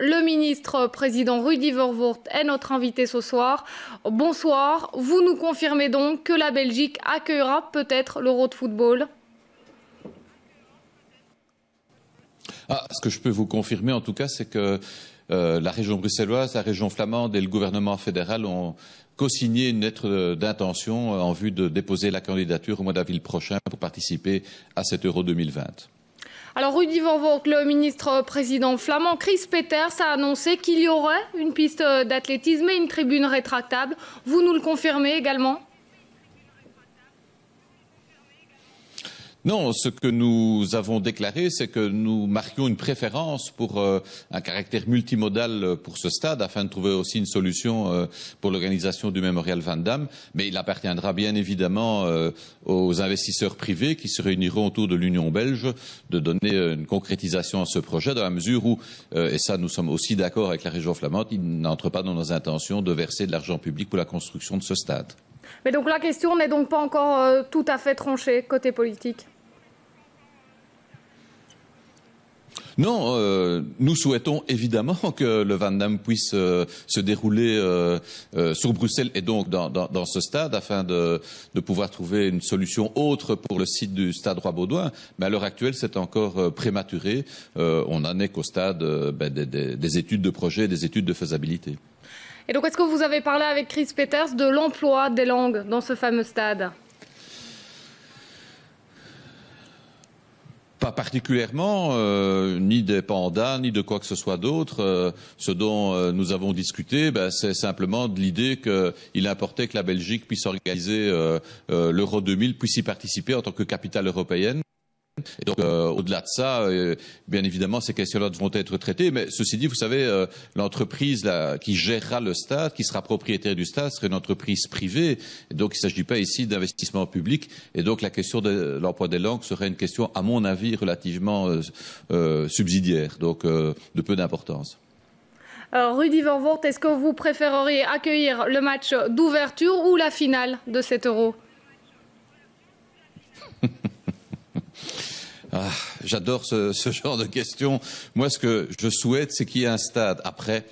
Le ministre président Rudy Vervoort est notre invité ce soir. Bonsoir. Vous nous confirmez donc que la Belgique accueillera peut-être l'Euro de football ah, Ce que je peux vous confirmer en tout cas, c'est que euh, la région bruxelloise, la région flamande et le gouvernement fédéral ont co-signé une lettre d'intention en vue de déposer la candidature au mois d'avril prochain pour participer à cet Euro 2020. Alors Rudy Van Vogt, le ministre euh, président flamand, Chris Peters a annoncé qu'il y aurait une piste euh, d'athlétisme et une tribune rétractable. Vous nous le confirmez également Non, ce que nous avons déclaré, c'est que nous marquions une préférence pour euh, un caractère multimodal pour ce stade, afin de trouver aussi une solution euh, pour l'organisation du Mémorial Van Damme. Mais il appartiendra bien évidemment euh, aux investisseurs privés qui se réuniront autour de l'Union belge de donner une concrétisation à ce projet, dans la mesure où, et ça nous sommes aussi d'accord avec la région flamande, il n'entre pas dans nos intentions de verser de l'argent public pour la construction de ce stade. Mais donc la question n'est donc pas encore tout à fait tranchée côté politique Non, euh, nous souhaitons évidemment que le Van Damme puisse euh, se dérouler euh, sur Bruxelles et donc dans, ce stade afin de, pouvoir trouver une solution autre pour le site du stade Roi-Baudouin. Mais à l'heure actuelle, c'est encore prématuré. on n'en est qu'au stade ben, des, des études de projet, des études de faisabilité. Et donc, est-ce que vous avez parlé avec Chris Peters de l'emploi des langues dans ce fameux stade pas particulièrement, euh, ni des pandas, ni de quoi que ce soit d'autre. Euh, ce dont euh, nous avons discuté, ben, c'est simplement de l'idée qu'il importait que la Belgique puisse organiser l'Euro 2000, puisse y participer en tant que capitale européenne. Et donc, euh, au-delà de ça, euh, bien évidemment, ces questions-là devront être traitées. Mais ceci dit, vous savez, euh, l'entreprise qui gérera le stade, qui sera propriétaire du stade, serait une entreprise privée. donc, il ne s'agit pas ici d'investissement public. Et donc, la question de l'emploi des langues serait une question, à mon avis, relativement subsidiaire, donc de peu d'importance. Rudy Vort, est-ce que vous préféreriez accueillir le match d'ouverture ou la finale de cet euro Ah, j'adore ce, genre de questions. Moi, ce que je souhaite, c'est qu'il y ait un stade. Après,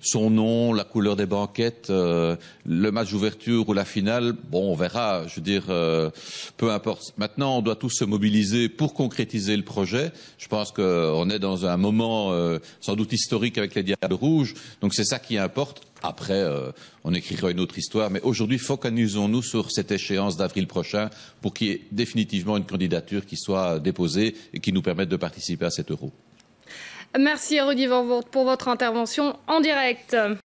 son nom, la couleur des banquettes, euh, le match d'ouverture ou la finale, bon, on verra. Je veux dire, euh, peu importe. Maintenant, on doit tous se mobiliser pour concrétiser le projet. Je pense qu'on est dans un moment euh, sans doute historique avec les Diables Rouges. Donc, c'est ça qui importe après, euh, on écrira une autre histoire. Mais aujourd'hui, focalisons-nous sur cette échéance d'avril prochain pour qu'il y ait définitivement une candidature qui soit déposée et qui nous permette de participer à cet euro. Merci, Rudy Van pour votre intervention en direct.